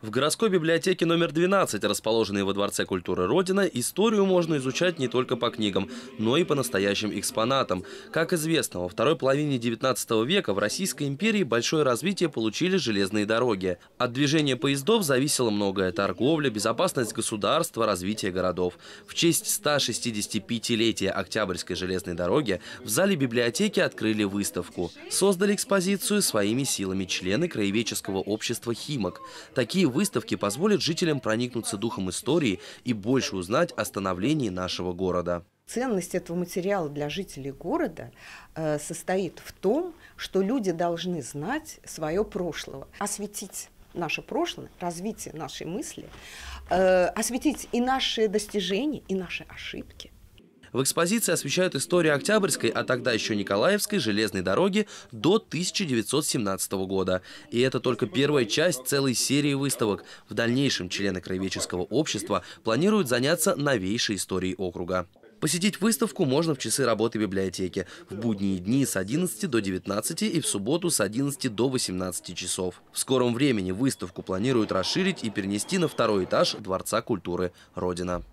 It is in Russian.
В городской библиотеке номер 12, расположенной во Дворце культуры Родина, историю можно изучать не только по книгам, но и по настоящим экспонатам. Как известно, во второй половине 19 века в Российской империи большое развитие получили железные дороги. От движения поездов зависело многое – торговля, безопасность государства, развитие городов. В честь 165-летия Октябрьской железной дороги в зале библиотеки открыли выставку. Создали экспозицию своими силами члены краеведческого общества «Химок». Такие выставки позволят жителям проникнуться духом истории и больше узнать о становлении нашего города. Ценность этого материала для жителей города э, состоит в том, что люди должны знать свое прошлое, осветить наше прошлое, развитие нашей мысли, э, осветить и наши достижения, и наши ошибки. В экспозиции освещают историю Октябрьской, а тогда еще Николаевской железной дороги до 1917 года. И это только первая часть целой серии выставок. В дальнейшем члены Краеведческого общества планируют заняться новейшей историей округа. Посетить выставку можно в часы работы библиотеки. В будние дни с 11 до 19 и в субботу с 11 до 18 часов. В скором времени выставку планируют расширить и перенести на второй этаж Дворца культуры «Родина».